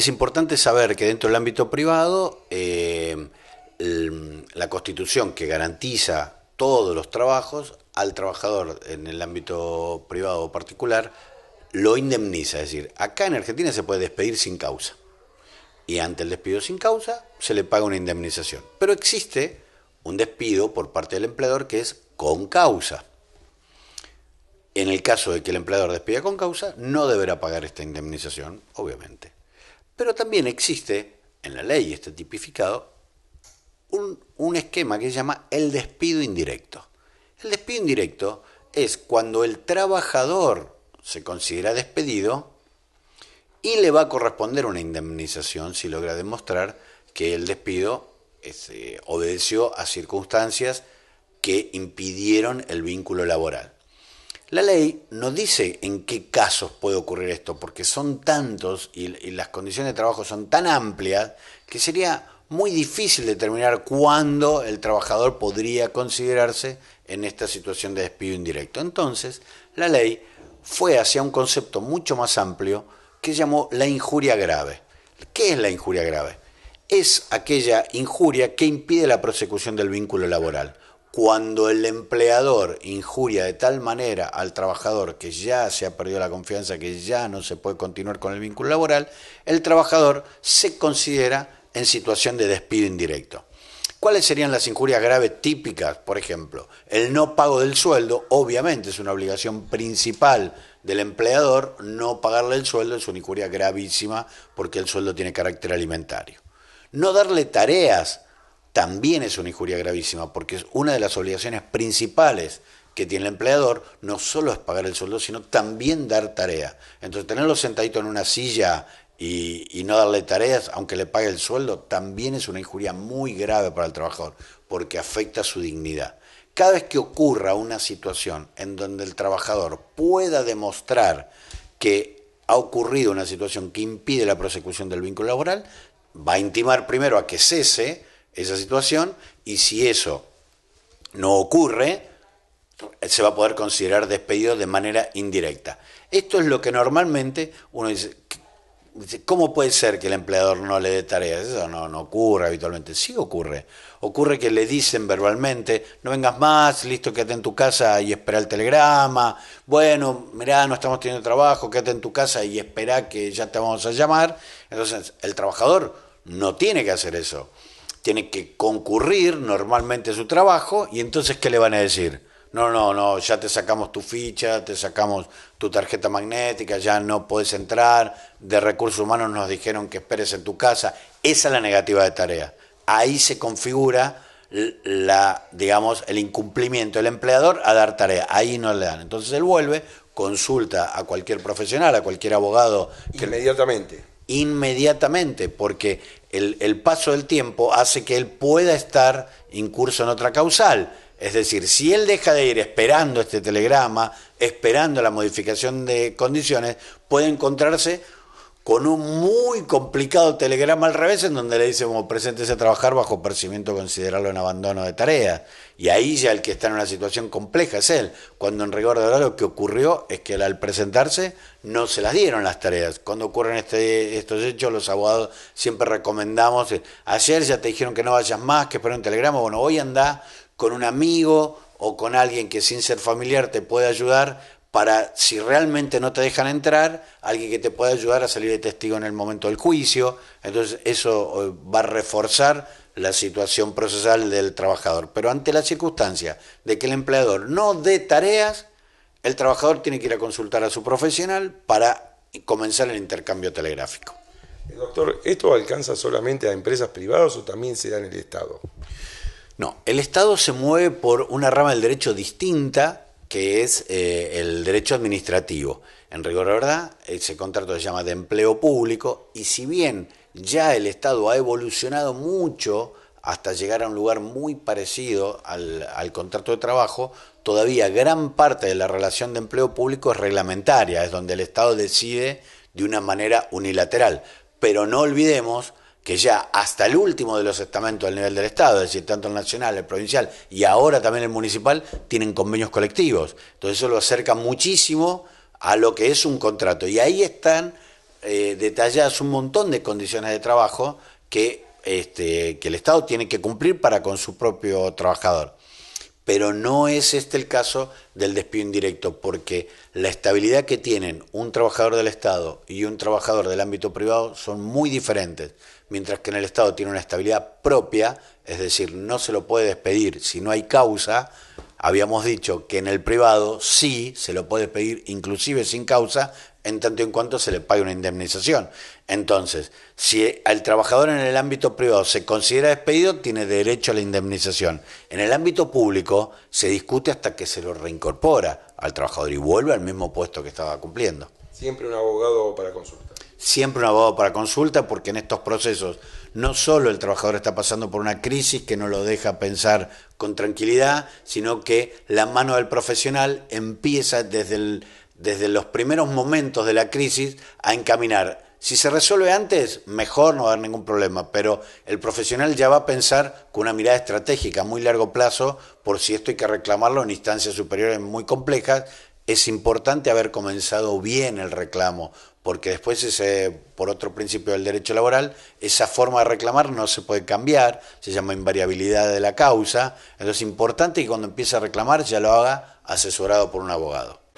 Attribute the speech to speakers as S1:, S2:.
S1: Es importante saber que dentro del ámbito privado, eh, la constitución que garantiza todos los trabajos, al trabajador en el ámbito privado o particular, lo indemniza. Es decir, acá en Argentina se puede despedir sin causa. Y ante el despido sin causa se le paga una indemnización. Pero existe un despido por parte del empleador que es con causa. En el caso de que el empleador despida con causa, no deberá pagar esta indemnización, obviamente. Pero también existe, en la ley está tipificado, un, esquema que se llama el despido indirecto. El despido indirecto es cuando el trabajador se considera despedido y le va a corresponder una indemnización si logra demostrar que el despido este, obedeció a circunstancias que impidieron el vínculo laboral. La ley no dice en qué casos puede ocurrir esto, porque son tantos y, las condiciones de trabajo son tan amplias que sería muy difícil determinar cuándo el trabajador podría considerarse en esta situación de despido indirecto. Entonces, la ley fue hacia un concepto mucho más amplio que llamó la injuria grave. ¿Qué es la injuria grave? Es aquella injuria que impide la prosecución del vínculo laboral cuando el empleador injuria de tal manera al trabajador que ya se ha perdido la confianza, que ya no se puede continuar con el vínculo laboral, el trabajador se considera en situación de despido indirecto. ¿Cuáles serían las injurias graves típicas? Por ejemplo, el no pago del sueldo, obviamente es una obligación principal del empleador, no pagarle el sueldo es una injuria gravísima porque el sueldo tiene carácter alimentario. No darle tareas también es una injuria gravísima, porque una de las obligaciones principales que tiene el empleador no solo es pagar el sueldo, sino también dar tarea. Entonces, tenerlo sentadito en una silla y, no darle tareas, aunque le pague el sueldo, también es una injuria muy grave para el trabajador, porque afecta su dignidad. Cada vez que ocurra una situación en donde el trabajador pueda demostrar que ha ocurrido una situación que impide la prosecución del vínculo laboral, va a intimar primero a que cese, esa situación y si eso no ocurre, se va a poder considerar despedido de manera indirecta. Esto es lo que normalmente uno dice, ¿cómo puede ser que el empleador no le dé tareas? Eso no, no ocurre habitualmente, sí ocurre. Ocurre que le dicen verbalmente, no vengas más, listo, quédate en tu casa y espera el telegrama, bueno, mirá, no estamos teniendo trabajo, quédate en tu casa y espera que ya te vamos a llamar. Entonces, el trabajador no tiene que hacer eso tiene que concurrir normalmente a su trabajo y entonces ¿qué le van a decir? No, no, no, ya te sacamos tu ficha, te sacamos tu tarjeta magnética, ya no puedes entrar, de recursos humanos nos dijeron que esperes en tu casa. Esa es la negativa de tarea. Ahí se configura la, digamos, el incumplimiento del empleador a dar tarea. Ahí no le dan. Entonces él vuelve, consulta a cualquier profesional, a cualquier abogado. inmediatamente. Inmediatamente, porque el, paso del tiempo hace que él pueda estar incurso en otra causal. Es decir, si él deja de ir esperando este telegrama, esperando la modificación de condiciones, puede encontrarse con un muy complicado telegrama al revés en donde le dice como preséntese a trabajar bajo percibimiento considerarlo en abandono de tarea. Y ahí ya el que está en una situación compleja es él, cuando en rigor de verdad lo que ocurrió es que al presentarse no se las dieron las tareas. Cuando ocurren este, estos hechos, los abogados siempre recomendamos, eh, ayer ya te dijeron que no vayas más, que esperen un telegrama, bueno, hoy anda con un amigo o con alguien que sin ser familiar te puede ayudar para, si realmente no te dejan entrar, alguien que te pueda ayudar a salir de testigo en el momento del juicio. Entonces, eso eh, va a reforzar la situación procesal del trabajador. Pero ante la circunstancia de que el empleador no dé tareas, el trabajador tiene que ir a consultar a su profesional para comenzar el intercambio telegráfico. Eh, doctor, ¿esto alcanza solamente a empresas privadas o también se da en el Estado? No, el Estado se mueve por una rama del derecho distinta que es eh, el derecho administrativo. En rigor, la verdad, ese contrato se llama de empleo público y si bien ya el Estado ha evolucionado mucho hasta llegar a un lugar muy parecido al, al contrato de trabajo, todavía gran parte de la relación de empleo público es reglamentaria, es donde el Estado decide de una manera unilateral. Pero no olvidemos que ya hasta el último de los estamentos al nivel del Estado, es decir, tanto el nacional, el provincial y ahora también el municipal, tienen convenios colectivos. Entonces eso lo acerca muchísimo a lo que es un contrato. Y ahí están eh, detalladas un montón de condiciones de trabajo este, que el Estado tiene que cumplir para con su propio trabajador pero no es este el caso del despido indirecto, porque la estabilidad que tienen un trabajador del Estado y un trabajador del ámbito privado son muy diferentes, mientras que en el Estado tiene una estabilidad propia, es decir, no se lo puede despedir si no hay causa, habíamos dicho que en el privado sí se lo puede pedir inclusive sin causa, en tanto en cuanto se le pague una indemnización. Entonces, si el trabajador en el ámbito privado se considera despedido, tiene derecho a la indemnización. En el ámbito público se discute hasta que se lo reincorpora al trabajador y vuelve al mismo puesto que estaba cumpliendo. Siempre un abogado para consultar siempre un abogado para consulta, porque en estos procesos no solo el trabajador está pasando por una crisis que no lo deja pensar con tranquilidad, sino que la mano del profesional empieza desde, los primeros momentos de la crisis a encaminar. Si se resuelve antes, mejor, no va a haber ningún problema, pero el profesional ya va a pensar con una mirada estratégica a muy largo plazo, por si esto hay que reclamarlo en instancias superiores muy complejas, es importante haber comenzado bien el reclamo, porque después por otro principio del derecho laboral, esa forma de reclamar no se puede cambiar, se llama invariabilidad de la causa, entonces es importante que cuando empiece a reclamar ya lo haga asesorado por un abogado.